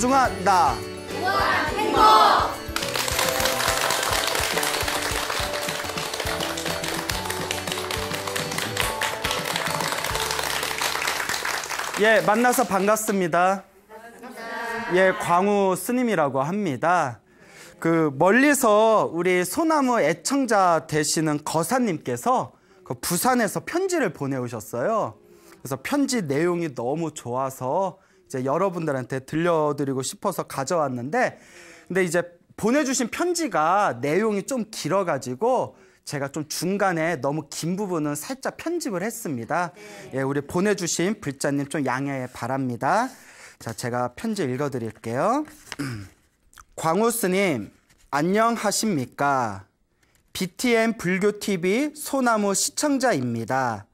소중한 나. 우와, 행복. 예, 만나서 반갑습니다. 반갑습니다. 예, 광우 스님이라고 합니다. 그 멀리서 우리 소나무 애청자 되시는 거사님께서 그 부산에서 편지를 보내오셨어요. 그래서 편지 내용이 너무 좋아서 이제 여러분들한테 들려드리고 싶어서 가져왔는데 근데 이제 보내주신 편지가 내용이 좀 길어가지고 제가 좀 중간에 너무 긴 부분은 살짝 편집을 했습니다. 네. 예, 우리 보내주신 불자님 좀 양해 바랍니다. 자, 제가 편지 읽어드릴게요. 광우스님, 안녕하십니까? BTN 불교TV 소나무 시청자입니다.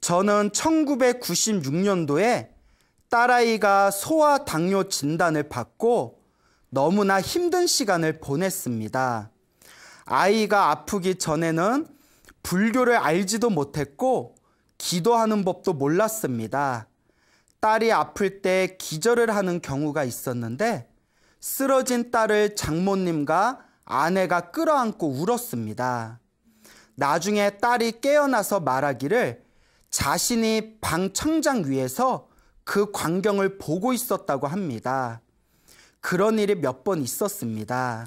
저는 1996년도에 딸아이가 소아 당뇨 진단을 받고 너무나 힘든 시간을 보냈습니다. 아이가 아프기 전에는 불교를 알지도 못했고 기도하는 법도 몰랐습니다. 딸이 아플 때 기절을 하는 경우가 있었는데 쓰러진 딸을 장모님과 아내가 끌어안고 울었습니다. 나중에 딸이 깨어나서 말하기를 자신이 방 청장 위에서 그 광경을 보고 있었다고 합니다. 그런 일이 몇 번 있었습니다.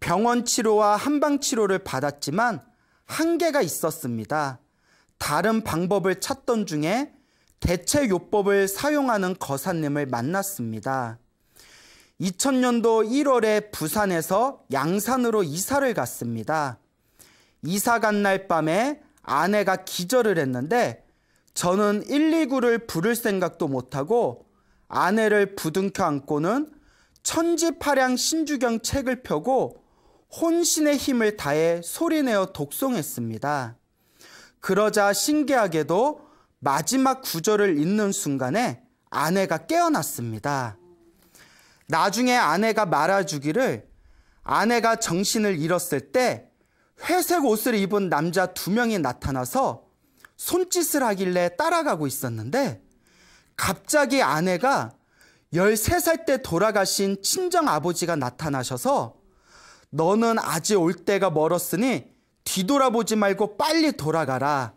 병원 치료와 한방 치료를 받았지만 한계가 있었습니다. 다른 방법을 찾던 중에 대체 요법을 사용하는 거사님을 만났습니다. 2000년도 1월에 부산에서 양산으로 이사를 갔습니다. 이사 간 날 밤에 아내가 기절을 했는데 저는 119를 부를 생각도 못하고 아내를 부둥켜 안고는 천지파량 신주경 책을 펴고 혼신의 힘을 다해 소리내어 독송했습니다. 그러자 신기하게도 마지막 구절을 읽는 순간에 아내가 깨어났습니다. 나중에 아내가 말아주기를 아내가 정신을 잃었을 때 회색 옷을 입은 남자 두 명이 나타나서 손짓을 하길래 따라가고 있었는데 갑자기 아내가 13살 때 돌아가신 친정 아버지가 나타나셔서 너는 아직 올 때가 멀었으니 뒤돌아보지 말고 빨리 돌아가라.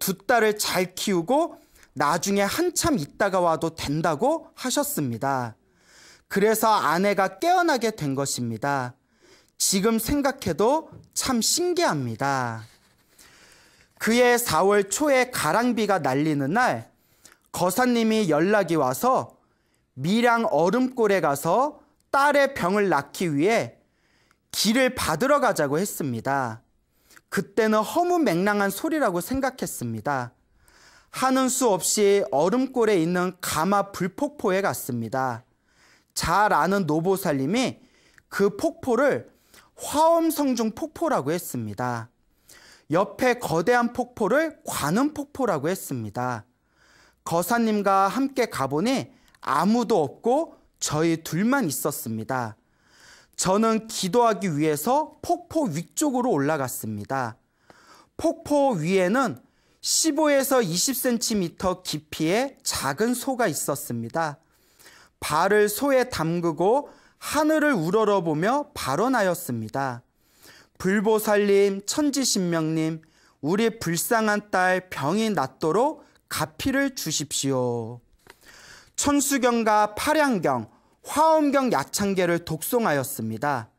두 딸을 잘 키우고 나중에 한참 있다가 와도 된다고 하셨습니다. 그래서 아내가 깨어나게 된 것입니다. 지금 생각해도 참 신기합니다. 그해 4월 초에 가랑비가 날리는 날 거사님이 연락이 와서 밀양 얼음골에 가서 딸의 병을 낫기 위해 길을 받으러 가자고 했습니다. 그때는 허무맹랑한 소리라고 생각했습니다. 하는 수 없이 얼음골에 있는 가마 불폭포에 갔습니다. 잘 아는 노보살님이 그 폭포를 화엄성중 폭포라고 했습니다. 옆에 거대한 폭포를 관음폭포라고 했습니다. 거사님과 함께 가보니 아무도 없고 저희 둘만 있었습니다. 저는 기도하기 위해서 폭포 위쪽으로 올라갔습니다. 폭포 위에는 15에서 20cm 깊이의 작은 소가 있었습니다. 발을 소에 담그고 하늘을 우러러보며 발언하였습니다. 불보살님, 천지신명님, 우리 불쌍한 딸 병이 낫도록 가피를 주십시오. 천수경과 파량경, 화엄경 야창계를 독송하였습니다.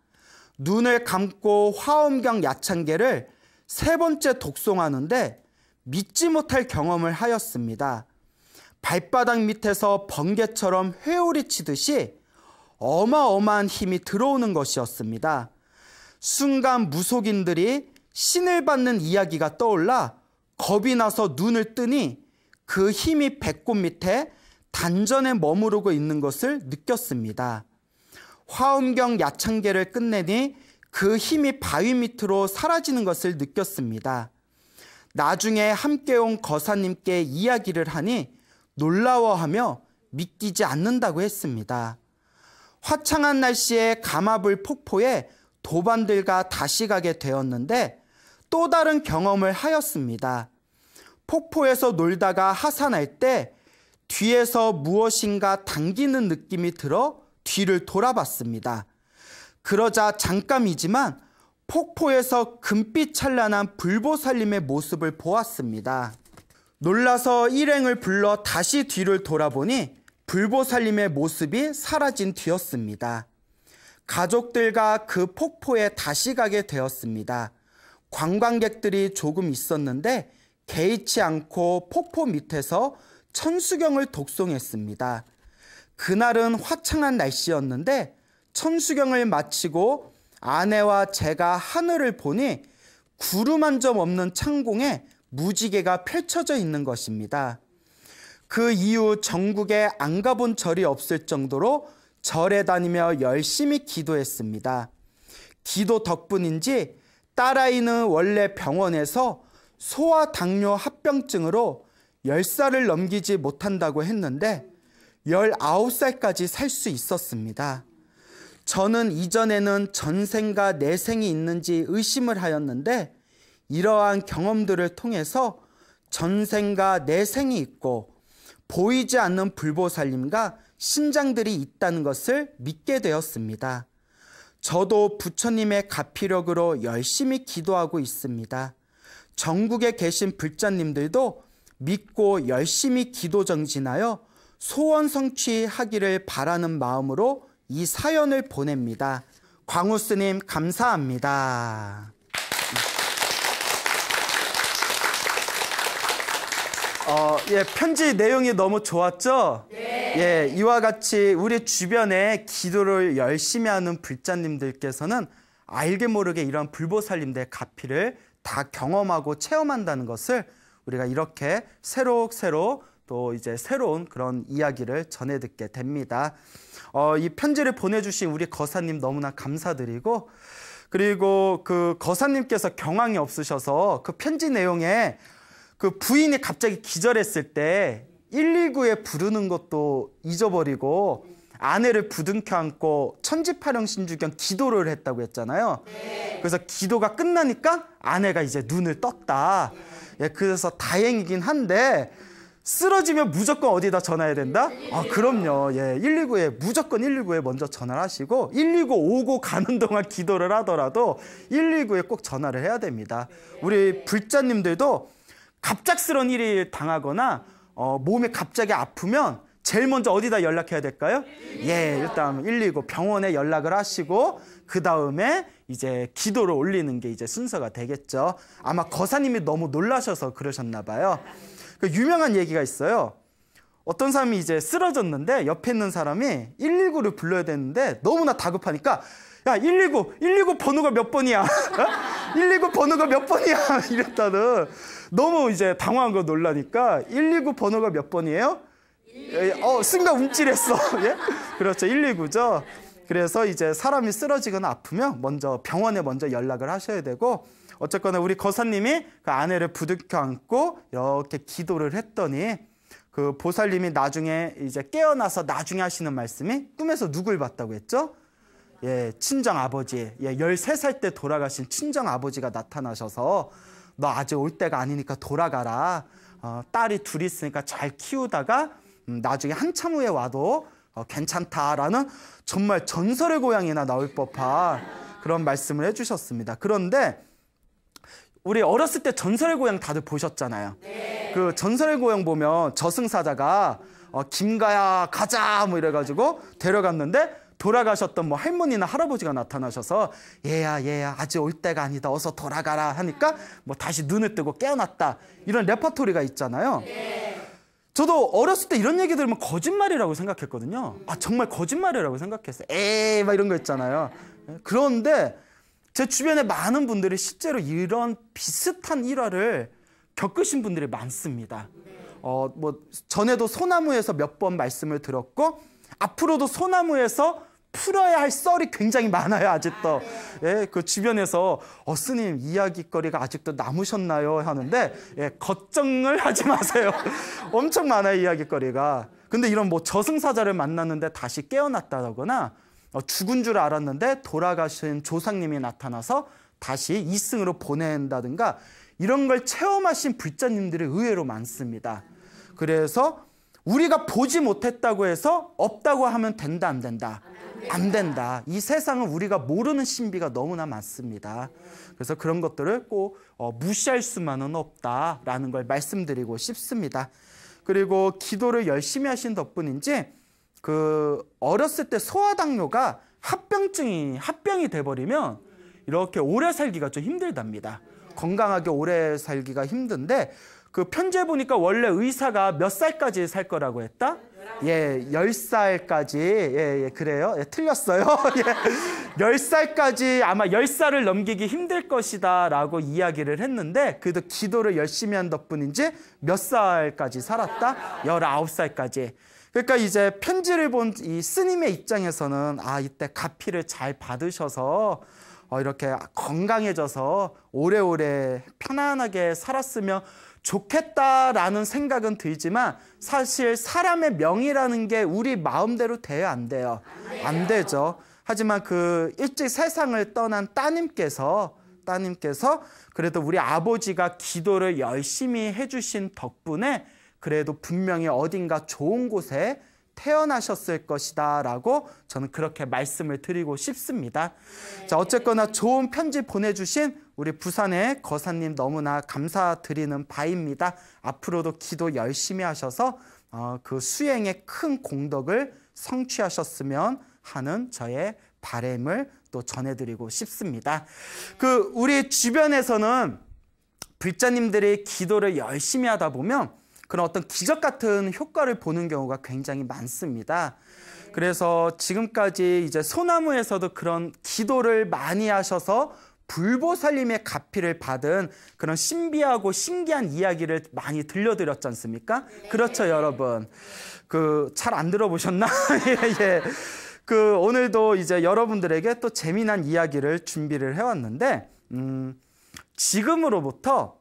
눈을 감고 화엄경 야창계를 세 번째 독송하는데 믿지 못할 경험을 하였습니다. 발바닥 밑에서 번개처럼 회오리 치듯이 어마어마한 힘이 들어오는 것이었습니다. 순간 무속인들이 신을 받는 이야기가 떠올라 겁이 나서 눈을 뜨니 그 힘이 배꼽 밑에 단전에 머무르고 있는 것을 느꼈습니다. 화엄경 야창계를 끝내니 그 힘이 바위 밑으로 사라지는 것을 느꼈습니다. 나중에 함께 온 거사님께 이야기를 하니 놀라워하며 믿기지 않는다고 했습니다. 화창한 날씨에 가마불 폭포에 도반들과 다시 가게 되었는데 또 다른 경험을 하였습니다. 폭포에서 놀다가 하산할 때 뒤에서 무엇인가 당기는 느낌이 들어 뒤를 돌아봤습니다. 그러자 잠깐이지만 폭포에서 금빛 찬란한 불보살님의 모습을 보았습니다. 놀라서 일행을 불러 다시 뒤를 돌아보니 불보살님의 모습이 사라진 뒤였습니다. 가족들과 그 폭포에 다시 가게 되었습니다. 관광객들이 조금 있었는데 개의치 않고 폭포 밑에서 천수경을 독송했습니다. 그날은 화창한 날씨였는데 천수경을 마치고 아내와 제가 하늘을 보니 구름 한 점 없는 창공에 무지개가 펼쳐져 있는 것입니다. 그 이후 전국에 안 가본 절이 없을 정도로 절에 다니며 열심히 기도했습니다. 기도 덕분인지 딸아이는 원래 병원에서 소아 당뇨 합병증으로 10살을 넘기지 못한다고 했는데 19살까지 살 수 있었습니다. 저는 이전에는 전생과 내생이 있는지 의심을 하였는데 이러한 경험들을 통해서 전생과 내생이 있고 보이지 않는 불보살님과 신장들이 있다는 것을 믿게 되었습니다. 저도 부처님의 가피력으로 열심히 기도하고 있습니다. 전국에 계신 불자님들도 믿고 열심히 기도 정진하여 소원 성취하기를 바라는 마음으로 이 사연을 보냅니다. 광우 스님 감사합니다. 어, 예, 편지 내용이 너무 좋았죠? 네. 예, 이와 같이 우리 주변에 기도를 열심히 하는 불자님들께서는 알게 모르게 이런 불보살님들의 가피를 다 경험하고 체험한다는 것을 우리가 이렇게 새록새록 또 이제 새로운 그런 이야기를 전해 듣게 됩니다. 어, 이 편지를 보내주신 우리 거사님 너무나 감사드리고 그리고 그 거사님께서 경황이 없으셔서 그 편지 내용에 그 부인이 갑자기 기절했을 때 119에 부르는 것도 잊어버리고 아내를 부둥켜 안고 천지파령 신주경 기도를 했다고 했잖아요. 그래서 기도가 끝나니까 아내가 이제 눈을 떴다. 예, 그래서 다행이긴 한데 쓰러지면 무조건 어디다 전화해야 된다? 아, 그럼요. 예, 119에 무조건 119에 먼저 전화를 하시고 119 오고 가는 동안 기도를 하더라도 119에 꼭 전화를 해야 됩니다. 우리 불자님들도 갑작스런 일이 당하거나 어, 몸이 갑자기 아프면 제일 먼저 어디다 연락해야 될까요? 예, 일단 119 병원에 연락을 하시고 그 다음에 이제 기도를 올리는 게 이제 순서가 되겠죠. 아마 거사님이 너무 놀라셔서 그러셨나 봐요. 그 유명한 얘기가 있어요. 어떤 사람이 이제 쓰러졌는데 옆에 있는 사람이 119를 불러야 되는데 너무나 다급하니까 야, 119, 119 번호가 몇 번이야? 119 어? 번호가 몇 번이야? 이랬다는 너무 이제 당황한 거 놀라니까 119 번호가 몇 번이에요? 예, 예, 어, 순간 움찔했어. 예? 그렇죠. 119죠. 그래서 이제 사람이 쓰러지거나 아프면 먼저 병원에 먼저 연락을 하셔야 되고 어쨌거나 우리 거사님이 그 아내를 부득켜 안고 이렇게 기도를 했더니 그 보살님이 나중에 이제 깨어나서 나중에 하시는 말씀이 꿈에서 누굴 봤다고 했죠? 예, 친정 아버지, 예, 13살 때 돌아가신 친정 아버지가 나타나셔서 너 아직 올 때가 아니니까 돌아가라. 어, 딸이 둘이 있으니까 잘 키우다가 음, 나중에 한참 후에 와도 어, 괜찮다라는 정말 전설의 고향이나 나올 법한 그런 말씀을 해주셨습니다. 그런데 우리 어렸을 때 전설의 고향 다들 보셨잖아요. 네. 그 전설의 고향 보면 저승사자가 어, 김가야 가자 뭐 이래가지고 데려갔는데 돌아가셨던 뭐 할머니나 할아버지가 나타나셔서 얘야 얘야 아직 올 때가 아니다 어서 돌아가라 하니까 뭐 다시 눈을 뜨고 깨어났다 이런 레퍼토리가 있잖아요. 저도 어렸을 때 이런 얘기 들으면 거짓말이라고 생각했거든요. 아 정말 거짓말이라고 생각했어요. 에이 막 이런 거 있잖아요. 그런데 제 주변에 많은 분들이 실제로 이런 비슷한 일화를 겪으신 분들이 많습니다. 어, 뭐 전에도 소나무에서 몇 번 말씀을 들었고 앞으로도 소나무에서 풀어야 할 썰이 굉장히 많아요, 아직도. 예, 그 주변에서, 어, 스님, 이야기거리가 아직도 남으셨나요? 하는데, 예, 걱정을 하지 마세요. 엄청 많아요, 이야기거리가. 근데 이런 뭐 저승사자를 만났는데 다시 깨어났다거나, 어, 죽은 줄 알았는데 돌아가신 조상님이 나타나서 다시 이승으로 보낸다든가, 이런 걸 체험하신 불자님들이 의외로 많습니다. 그래서 우리가 보지 못했다고 해서 없다고 하면 된다, 안 된다. 안 된다. 이 세상은 우리가 모르는 신비가 너무나 많습니다. 그래서 그런 것들을 꼭 어, 무시할 수만은 없다라는 걸 말씀드리고 싶습니다. 그리고 기도를 열심히 하신 덕분인지 그 어렸을 때 소아당뇨가 합병증이 합병이 돼버리면 이렇게 오래 살기가 좀 힘들답니다. 건강하게 오래 살기가 힘든데 그 편지에 보니까 원래 의사가 몇 살까지 살 거라고 했다? 예, 10살까지. 예, 예 그래요. 예, 틀렸어요. 예. 10살까지 아마 10살을 넘기기 힘들 것이다라고 이야기를 했는데 그래도 기도를 열심히 한 덕분인지 몇 살까지 살았다? 19살까지. 그러니까 이제 편지를 본 이 스님의 입장에서는 아, 이때 가피를 잘 받으셔서 어, 이렇게 건강해져서 오래오래 편안하게 살았으면 좋겠다라는 생각은 들지만 사실 사람의 명이라는 게 우리 마음대로 돼야안 돼요? 안 되죠. 하지만 그 일찍 세상을 떠난 따님께서 따님께서 그래도 우리 아버지가 기도를 열심히 해주신 덕분에 그래도 분명히 어딘가 좋은 곳에 태어나셨을 것이다 라고 저는 그렇게 말씀을 드리고 싶습니다. 자, 어쨌거나 좋은 편지 보내주신 우리 부산의 거사님 너무나 감사드리는 바입니다. 앞으로도 기도 열심히 하셔서 어, 그 수행에 큰 공덕을 성취하셨으면 하는 저의 바램을 또 전해드리고 싶습니다. 그 우리 주변에서는 불자님들이 기도를 열심히 하다 보면 그런 어떤 기적 같은 효과를 보는 경우가 굉장히 많습니다. 그래서 지금까지 이제 소나무에서도 그런 기도를 많이 하셔서 불보살님의 가피를 받은 그런 신비하고 신기한 이야기를 많이 들려드렸지 않습니까? 네. 그렇죠, 여러분. 그 잘 안 들어보셨나? 예, 예. 그 오늘도 이제 여러분들에게 또 재미난 이야기를 준비를 해왔는데 음, 지금으로부터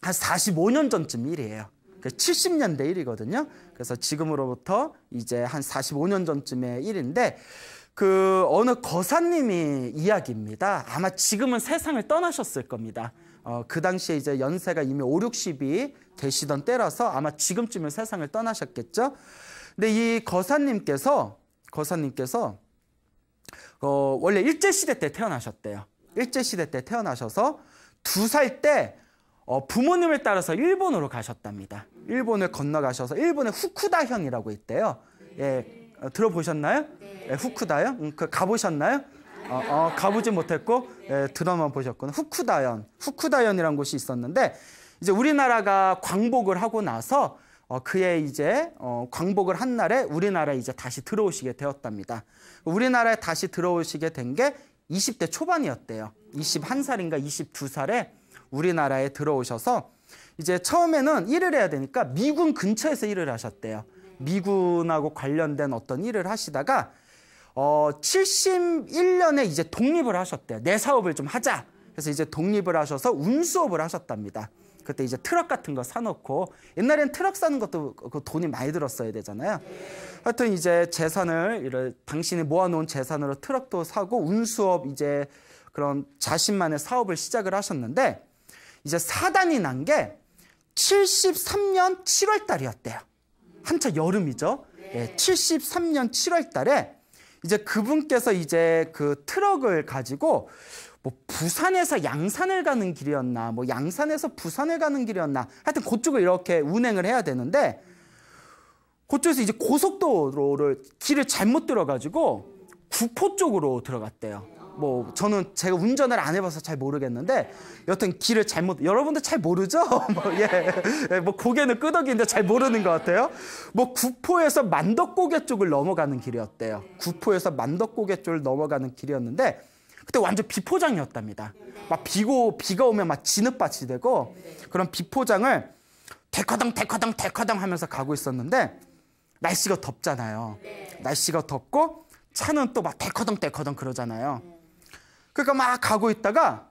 한 45년 전쯤 일이에요. 70년대 그 일이거든요. 그래서 지금으로부터 이제 한 45년 전쯤의 일인데 그 어느 거사님이 이야기입니다. 아마 지금은 세상을 떠나셨을 겁니다. 어, 그 당시에 이제 연세가 이미 5, 60이 되시던 때라서 아마 지금쯤은 세상을 떠나셨겠죠. 근데 이 거사님께서 거사님께서 어, 원래 일제 시대 때 태어나셨대요. 일제 시대 때 태어나셔서 두 살때 어, 부모님을 따라서 일본으로 가셨답니다. 일본을 건너가셔서 일본의 후쿠다현이라고 있대요. 예, 들어보셨나요? 예, 후쿠다현? 음, 그 가보셨나요? 어, 어, 가보지 못했고 예, 드라마 보셨구나. 후쿠다현, 후쿠다현이라 곳이 있었는데 이제 우리나라가 광복을 하고 나서 어, 그의 이제 어, 광복을 한 날에 우리나라에 이제 다시 들어오시게 되었답니다. 우리나라에 다시 들어오시게 된 게 20대 초반이었대요. 21살인가 22살에 우리나라에 들어오셔서 이제 처음에는 일을 해야 되니까 미군 근처에서 일을 하셨대요. 미군하고 관련된 어떤 일을 하시다가 어, 71년에 이제 독립을 하셨대요. 내 사업을 좀 하자. 그래서 이제 독립을 하셔서 운수업을 하셨답니다. 그때 이제 트럭 같은 거 사놓고 옛날엔 트럭 사는 것도 그, 그 돈이 많이 들었어야 되잖아요. 하여튼 이제 재산을 이를 당신이 모아놓은 재산으로 트럭도 사고 운수업 이제 그런 자신만의 사업을 시작을 하셨는데 이제 사단이 난 게 73년 7월 달이었대요. 한참 여름이죠. 예, 73년 7월 달에 이제 그분께서 이제 그 트럭을 가지고 뭐 부산에서 양산을 가는 길이었나 뭐 양산에서 부산을 가는 길이었나 하여튼 그쪽을 이렇게 운행을 해야 되는데 그쪽에서 이제 고속도로를 길을 잘못 들어가지고 구포 쪽으로 들어갔대요. 뭐 저는 제가 운전을 안 해봐서 잘 모르겠는데 여튼 길을 잘못 여러분들 잘 모르죠? 뭐 예. 예, 뭐 고개는 끄덕이는데 잘 모르는 것 같아요. 뭐 구포에서 만덕고개 쪽을 넘어가는 길이었대요. 네. 구포에서 만덕고개 쪽을 넘어가는 길이었는데 그때 완전 비포장이었답니다. 네. 막 비고 비가 오면 막 진흙밭이 되고 네. 그런 비포장을 대커당 대커당 대커당 하면서 가고 있었는데 날씨가 덥잖아요. 날씨가 덥고 차는 또 막 대커덩 대커덩 그러잖아요. 그러니까 막 가고 있다가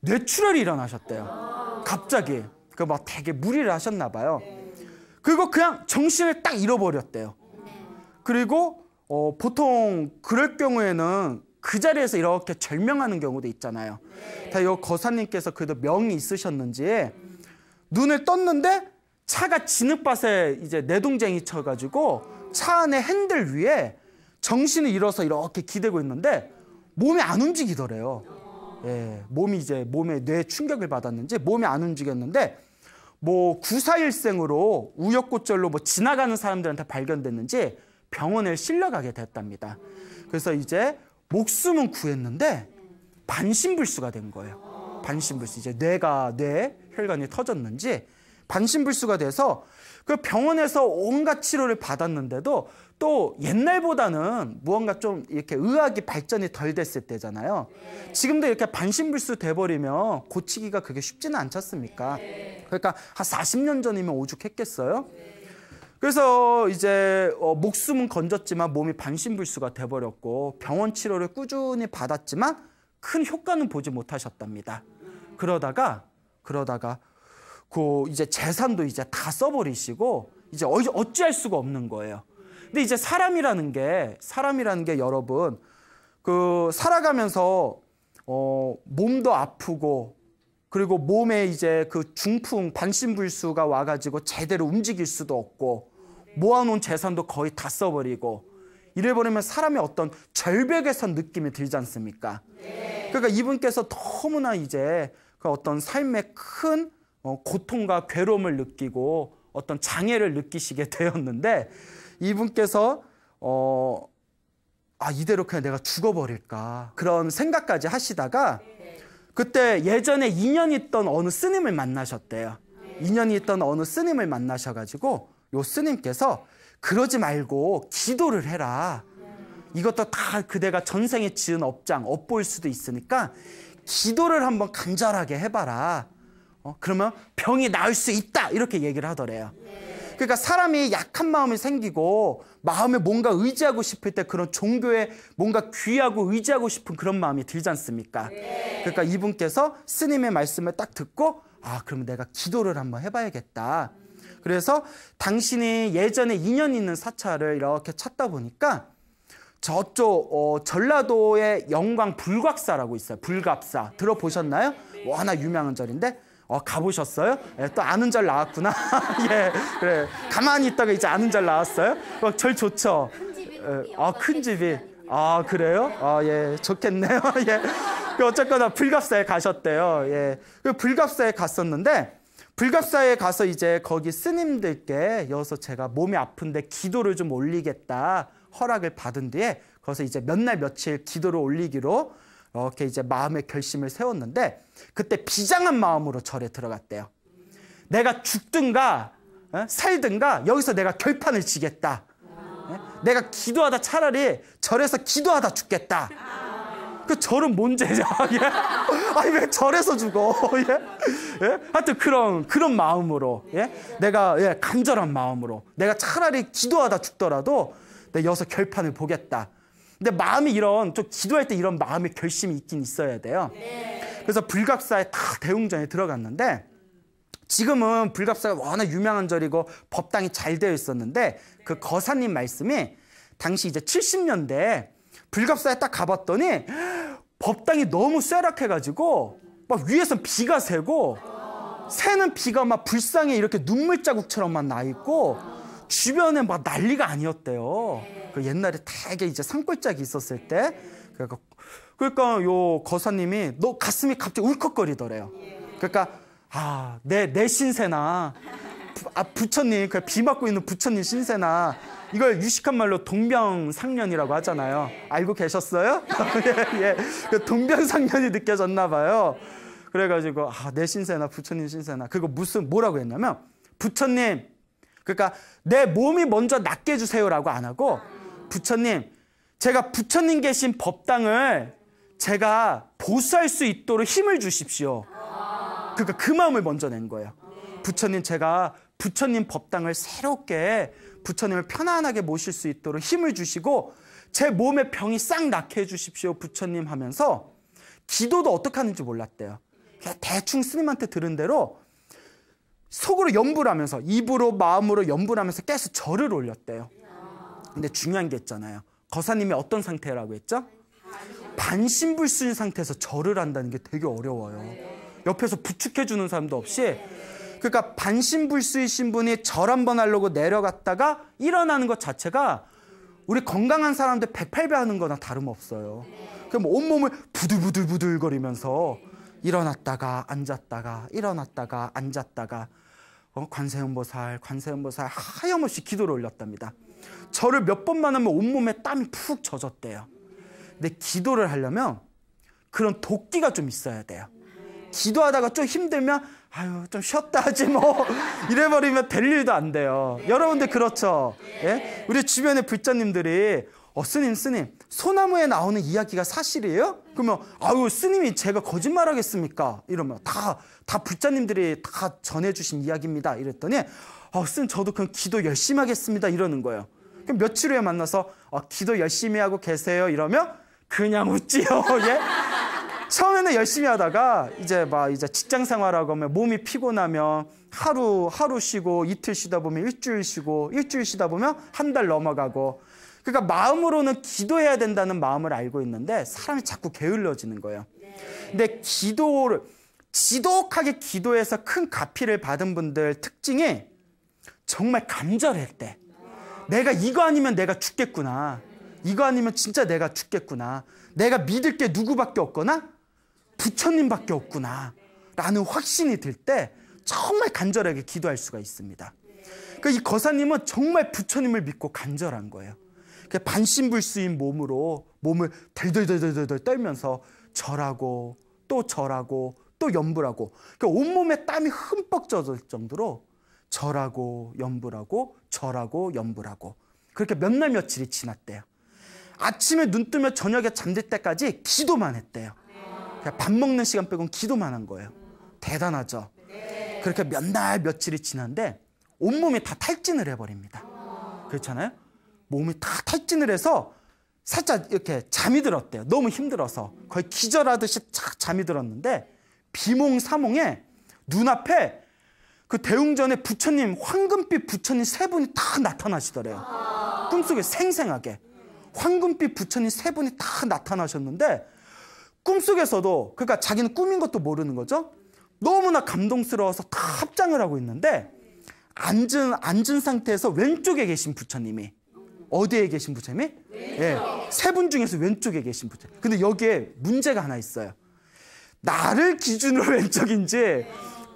뇌출혈이 일어나셨대요. 갑자기. 그막 그러니까 되게 무리를 하셨나 봐요. 그리고 그냥 정신을 딱 잃어버렸대요. 그리고 어, 보통 그럴 경우에는 그 자리에서 이렇게 절명하는 경우도 있잖아요. 다 요 거사님께서 그래도 명이 있으셨는지 눈을 떴는데 차가 진흙밭에 이제 내동쟁이 쳐가지고 차 안에 핸들 위에 정신을 잃어서 이렇게 기대고 있는데 몸이 안 움직이더래요. 예, 몸이 이제 몸에 뇌 충격을 받았는지 몸이 안 움직였는데 뭐 구사일생으로 우역고절로 뭐 지나가는 사람들한테 발견됐는지 병원에 실려가게 됐답니다. 그래서 이제 목숨은 구했는데 반신불수가 된 거예요. 반신불수 이제 뇌가 뇌 혈관이 터졌는지 반신불수가 돼서 그 병원에서 온갖 치료를 받았는데도 또 옛날보다는 무언가 좀 이렇게 의학이 발전이 덜 됐을 때잖아요. 네. 지금도 이렇게 반신불수 돼버리면 고치기가 그게 쉽지는 않지 않습니까? 네. 그러니까 한 40년 전이면 오죽했겠어요? 네. 그래서 이제 어, 목숨은 건졌지만 몸이 반신불수가 돼버렸고 병원 치료를 꾸준히 받았지만 큰 효과는 보지 못하셨답니다. 그러다가 그러다가 그 이제 재산도 이제 다 써버리시고 이제 어찌할 수가 없는 거예요. 근데 이제 사람이라는 게 사람이라는 게 여러분 그 살아가면서 어 몸도 아프고 그리고 몸에 이제 그 중풍 반신불수가 와가지고 제대로 움직일 수도 없고 모아놓은 재산도 거의 다 써버리고 이래버리면 사람의 어떤 절벽에선 느낌이 들지 않습니까? 그러니까 이분께서 너무나 이제 그 어떤 삶의 큰 어, 고통과 괴로움을 느끼고 어떤 장애를 느끼시게 되었는데 이분께서 어, 아 이대로 그냥 내가 죽어버릴까 그런 생각까지 하시다가 그때 예전에 인연이 있던 어느 스님을 만나셨대요. 인연이 있던 어느 스님을 만나셔가지고 요 스님께서 그러지 말고 기도를 해라. 이것도 다 그대가 전생에 지은 업장, 업보일 수도 있으니까 기도를 한번 간절하게 해봐라. 어, 그러면 병이 나을 수 있다 이렇게 얘기를 하더래요. 그러니까 사람이 약한 마음이 생기고 마음에 뭔가 의지하고 싶을 때 그런 종교에 뭔가 귀하고 의지하고 싶은 그런 마음이 들지 않습니까? 그러니까 이분께서 스님의 말씀을 딱 듣고 아그러면 내가 기도를 한번 해봐야겠다. 그래서 당신이 예전에 인연 있는 사찰을 이렇게 찾다 보니까 저쪽 어, 전라도의 영광 불각사라고 있어요. 불각사 들어보셨나요? 워낙 유명한 절인데 어, 가보셨어요? 예, 또 아는 절 나왔구나. 예, 그래. 가만히 있다가 이제 아는 절 나왔어요? 막절 좋죠? 예, 아, 큰 집이. 예. 아, 아, 그래요? 아, 예, 좋겠네요. 예. 그 어쨌거나 불갑사에 가셨대요. 예. 그 불갑사에 갔었는데, 불갑사에 가서 이제 거기 스님들께 여서 제가 몸이 아픈데 기도를 좀 올리겠다 허락을 받은 뒤에 거기서 이제 몇 날 며칠 기도를 올리기로 이렇게 이제 마음의 결심을 세웠는데 그때 비장한 마음으로 절에 들어갔대요. 내가 죽든가 어? 살든가 여기서 내가 결판을 지겠다. 어? 내가 기도하다 차라리 절에서 기도하다 죽겠다. 그 절은 뭔 죄냐? 예? 아니 왜 절에서 죽어? 예? 예? 하여튼 그런 그런 마음으로 예? 내가 예, 간절한 마음으로 내가 차라리 기도하다 죽더라도 내 여기서 결판을 보겠다. 근데 마음이 이런 좀 기도할 때 이런 마음의 결심이 있긴 있어야 돼요. 네. 그래서 불갑사에 다 대웅전에 들어갔는데 지금은 불갑사가 워낙 유명한 절이고 법당이 잘 되어 있었는데 그 네. 거사님 말씀이 당시 이제 70년대 불갑사에 딱 가봤더니 법당이 너무 쇠락해가지고 막 위에선 비가 새고 아. 새는 비가 막불쌍해 이렇게 눈물 자국처럼 만나 있고 주변에 막 난리가 아니었대요. 그 옛날에 되게 이제 산골짜기 있었을 때 그러니까 그러니까 요 거사님이 너 가슴이 갑자기 울컥거리더래요. 그러니까 아, 내 내 신세나 아, 부처님 그 비 맞고 있는 부처님 신세나 이걸 유식한 말로 동병상련이라고 하잖아요. 알고 계셨어요? 예, 예. 그 동병상련이 느껴졌나 봐요. 그래가지고 아, 내 신세나 부처님 신세나 그리고 무슨 뭐라고 했냐면 부처님 그러니까 내 몸이 먼저 낫게 해주세요라고 안 하고 부처님 제가 부처님 계신 법당을 제가 보살 수 있도록 힘을 주십시오. 그러니까 그 마음을 먼저 낸 거예요. 부처님 제가 부처님 법당을 새롭게 부처님을 편안하게 모실 수 있도록 힘을 주시고 제 몸에 병이 싹 낫게 해주십시오 부처님 하면서 기도도 어떻게 하는지 몰랐대요. 대충 스님한테 들은 대로 속으로 염불하면서 입으로 마음으로 염불하면서 계속 절을 올렸대요. 근데 중요한 게 있잖아요. 거사님이 어떤 상태라고 했죠? 반신불수인 상태에서 절을 한다는 게 되게 어려워요. 옆에서 부축해 주는 사람도 없이 그러니까 반신불수이신 분이 절 한번 하려고 내려갔다가 일어나는 것 자체가 우리 건강한 사람들 108배 하는 거나 다름없어요. 그럼 온몸을 부들부들부들거리면서 일어났다가 앉았다가 일어났다가 앉았다가 어, 관세음보살, 관세음보살 하염없이 기도를 올렸답니다. 절을 몇 번만 하면 온몸에 땀이 푹 젖었대요. 근데 기도를 하려면 그런 도끼가 좀 있어야 돼요. 기도하다가 좀 힘들면 아유 좀 쉬었다 하지 뭐 이래버리면 될 일도 안 돼요. 여러분들 그렇죠? 예? 우리 주변의 불자님들이 어, 스님, 스님, 소나무에 나오는 이야기가 사실이에요? 그러면, 아유, 스님이 제가 거짓말 하겠습니까? 이러면, 다, 다 불자님들이 다 전해주신 이야기입니다. 이랬더니, 어, 스님, 저도 그럼 기도 열심히 하겠습니다. 이러는 거예요. 그럼 며칠 후에 만나서, 어, 기도 열심히 하고 계세요. 이러면, 그냥 웃지요. 예? 처음에는 열심히 하다가 이제 막 이제 직장 생활하고 하면 몸이 피곤하면 하루 하루 쉬고 이틀 쉬다 보면 일주일 쉬고 일주일 쉬다 보면 한 달 넘어가고 그러니까 마음으로는 기도해야 된다는 마음을 알고 있는데 사람이 자꾸 게을러지는 거예요. 네. 근데 기도를 지독하게 기도해서 큰 가피를 받은 분들 특징이 정말 감절할 때 내가 이거 아니면 내가 죽겠구나. 이거 아니면 진짜 내가 죽겠구나. 내가 믿을 게 누구밖에 없거나 부처님밖에 없구나. 라는 확신이 들 때 정말 간절하게 기도할 수가 있습니다. 그러니까 거사님은 정말 부처님을 믿고 간절한 거예요. 그 반신불수인 몸으로 몸을 덜덜덜덜덜 떨면서 절하고 또 절하고 또 염불하고 그 온몸에 땀이 흠뻑 젖을 정도로 절하고 염불하고 절하고 염불하고 그렇게 몇 날 며칠이 지났대요. 아침에 눈 뜨면 저녁에 잠들 때까지 기도만 했대요. 그냥 밥 먹는 시간 빼곤 기도만 한 거예요. 대단하죠. 그렇게 몇 날 며칠이 지났는데 온몸이 다 탈진을 해버립니다. 그렇잖아요. 몸이 다 탈진을 해서 살짝 이렇게 잠이 들었대요. 너무 힘들어서 거의 기절하듯이 착 잠이 들었는데 비몽사몽에 눈앞에 그 대웅전에 부처님 황금빛 부처님 세 분이 다 나타나시더래요. 꿈속에 생생하게 황금빛 부처님 세 분이 다 나타나셨는데 꿈속에서도 그러니까 자기는 꿈인 것도 모르는 거죠. 너무나 감동스러워서 다 합장을 하고 있는데 앉은 앉은 상태에서 왼쪽에 계신 부처님이 어디에 계신 부처님이? 예. 세분 중에서 왼쪽에 계신 부처님. 근데 여기에 문제가 하나 있어요. 나를 기준으로 왼쪽인지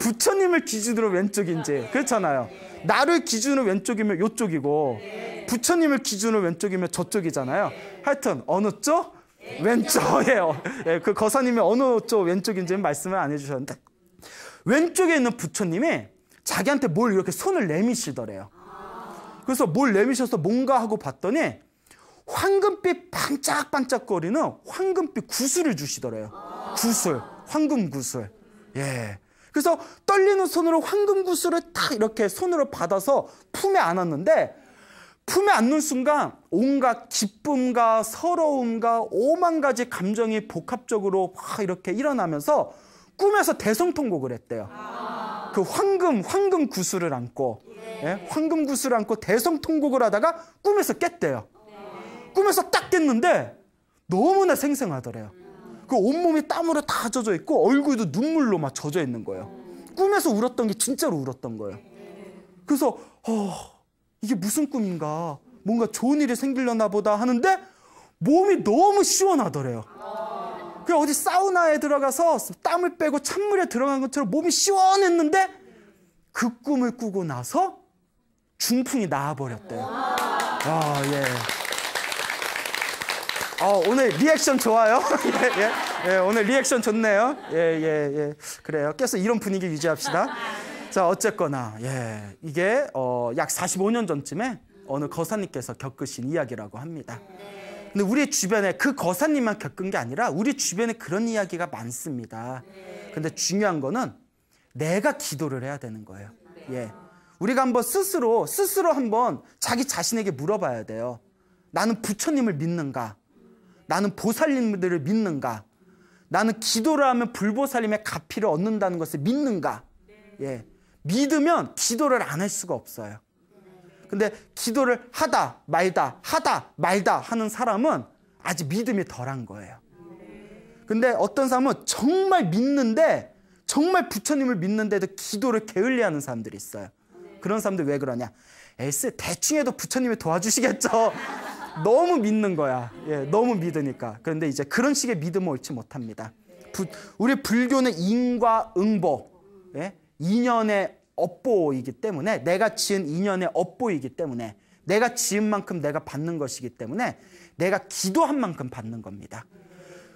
부처님을 기준으로 왼쪽인지 그렇잖아요. 나를 기준으로 왼쪽이면 요쪽이고 부처님을 기준으로 왼쪽이면 저쪽이잖아요. 하여튼 어느 쪽? 왼쪽이에요. 예, 그 거사님이 어느 쪽 왼쪽인지는 말씀을 안 해주셨는데 왼쪽에 있는 부처님이 자기한테 뭘 이렇게 손을 내미시더래요. 그래서 뭘 내미셔서 뭔가 하고 봤더니 황금빛 반짝반짝거리는 황금빛 구슬을 주시더래요. 구슬, 황금 구슬. 예. 그래서 떨리는 손으로 황금 구슬을 탁 이렇게 손으로 받아서 품에 안았는데 품에 안는 순간 온갖 기쁨과 서러움과 오만 가지 감정이 복합적으로 확 이렇게 일어나면서 꿈에서 대성통곡을 했대요. 그 황금, 황금 구슬을 안고 예? 네. 황금구슬 안고 대성통곡을 하다가 꿈에서 깼대요. 네. 꿈에서 딱 깼는데 너무나 생생하더래요. 그 온몸이 땀으로 다 젖어 있고 얼굴도 눈물로 막 젖어 있는 거예요. 꿈에서 울었던 게 진짜로 울었던 거예요. 그래서 어, 이게 무슨 꿈인가? 뭔가 좋은 일이 생기려나 보다 하는데 몸이 너무 시원하더래요. 그 어디 사우나에 들어가서 땀을 빼고 찬물에 들어간 것처럼 몸이 시원했는데 그 꿈을 꾸고 나서 중풍이 나아버렸대요. 아, 예. 어, 오늘 리액션 좋아요. 예, 예, 예, 오늘 리액션 좋네요. 예, 예, 예. 그래요. 계속 이런 분위기 유지합시다. 자, 어쨌거나, 예. 이게, 어, 약 45년 전쯤에 어느 거사님께서 겪으신 이야기라고 합니다. 근데 우리 주변에 그 거사님만 겪은 게 아니라 우리 주변에 그런 이야기가 많습니다. 근데 중요한 거는 내가 기도를 해야 되는 거예요. 예. 우리가 한번 스스로 스스로 한번 자기 자신에게 물어봐야 돼요. 나는 부처님을 믿는가? 나는 보살님들을 믿는가? 나는 기도를 하면 불보살님의 가피를 얻는다는 것을 믿는가? 예. 믿으면 기도를 안 할 수가 없어요. 근데 기도를 하다 말다 하다 말다 하는 사람은 아직 믿음이 덜한 거예요. 근데 어떤 사람은 정말 믿는데 정말 부처님을 믿는데도 기도를 게을리하는 사람들이 있어요. 그런 사람들 왜 그러냐? 에스 대충 해도 부처님이 도와주시겠죠. 너무 믿는 거야. 예, 너무 믿으니까. 그런데 이제 그런 식의 믿음은 옳지 못합니다. 부, 우리 불교는 인과응보, 예? 인연의 업보이기 때문에 내가 지은 인연의 업보이기 때문에 내가 지은 만큼 내가 받는 것이기 때문에 내가 기도한 만큼 받는 겁니다.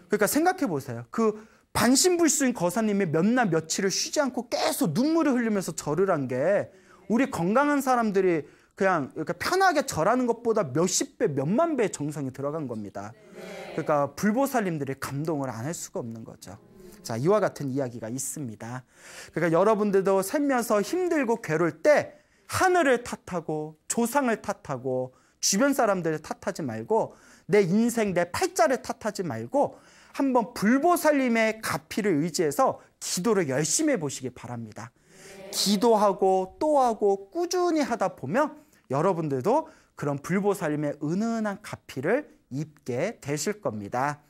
그러니까 생각해 보세요. 그 반신불수인 거사님이 몇 날 며칠을 쉬지 않고 계속 눈물을 흘리면서 절을 한게 우리 건강한 사람들이 그냥 이렇게 편하게 절하는 것보다 몇십 배, 몇만 배의 정성이 들어간 겁니다. 그러니까 불보살님들이 감동을 안 할 수가 없는 거죠. 자, 이와 같은 이야기가 있습니다. 그러니까 여러분들도 살면서 힘들고 괴로울 때 하늘을 탓하고 조상을 탓하고 주변 사람들을 탓하지 말고 내 인생, 내 팔자를 탓하지 말고 한번 불보살님의 가피를 의지해서 기도를 열심히 해보시기 바랍니다. 기도하고 또 하고 꾸준히 하다 보면 여러분들도 그런 불보살님의 은은한 가피를 입게 되실 겁니다.